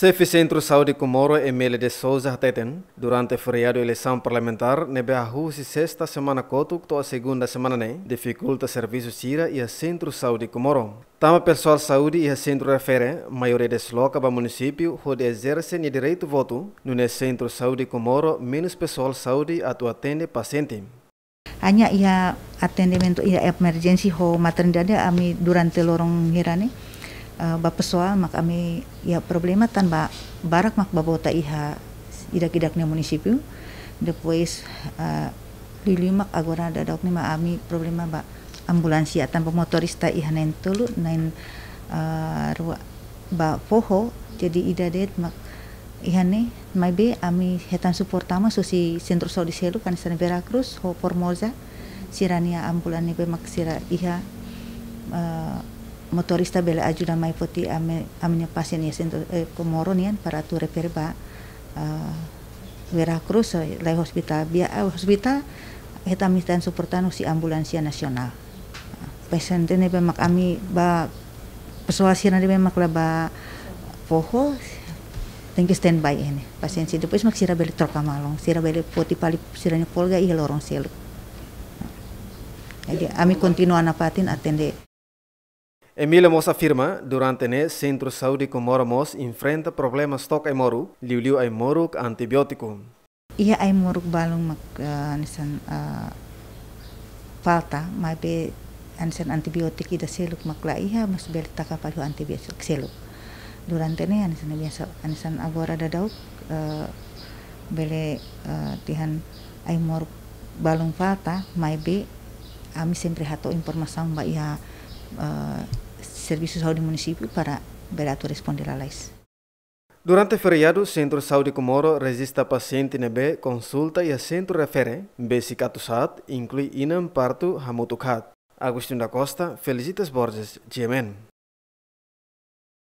Chefe Centro Saúde Comoro, Emile de Souza Teten, durante o feriado eleição parlamentar, nebe a se sexta semana coto, to a segunda semana ne, dificulta serviço Sira e a Centro Saúde Comoro. Tama pessoal saúde e a centro refere, maioria desloca para município, onde exerce ni direito voto, no Centro Saúde Comoro, menos pessoal saúde a tu atende paciente. Hanya ia atendimento ia emergency ho maternidade ami durante lorong hirane. Eh, bapak soal mak kami ya problema tan barak mak bapak tak iha idak-idak ni munisipu depois eh, lili mak agora ada dok ni mak ami problema ba ambulansi atan pemotorista iha nain tulu nain uh, eh, rua poho jadi idadet mak iha nih. be ami hetan sama susi sentro selu kan sana Veracruz ho Formosa sirania ambulan ni be mak sira iha uh, motorista bela ajuna mai poti ame amenya pasien ya, eh, komoron nian para tu reperba uh, eh, wera Cruz eh, lai hospital bia uh, hospital eta mistan suportano si ambulansia nasional pasien tene memang kami, ba persuasi na memang la ba poho tengki standby ini pasien si depois mak sira beli trok amalong sira beli poti pali siranya polga iya lorong selu, jadi ami kontinu anapatin atende Emile Moss afirma, durante ne Centro Saúde Comoro Moss enfrenta problemas toca e moro, liu-liu ai moru antibiótico. Ia ai moro balung mak uh, eh, nisan uh, eh, falta, mai be anisan antibiotik ida seluk mak iha mas bel taka padu antibiotik seluk. Durante ne anisan biasa anisan agora ada uh, eh, bele uh, tihan ai balung falta, mai be ami sempre hato informasi mbak ya. uh, Serviço de Saúde do município para berato responder a lei. Durante o feriado, o Centro de Saúde Comoro registra pacientes na b consulta e a centro refere, besikatusat, inclui inam parto hamutukat. Agostinho da Costa, Felicitas Borges, GMN.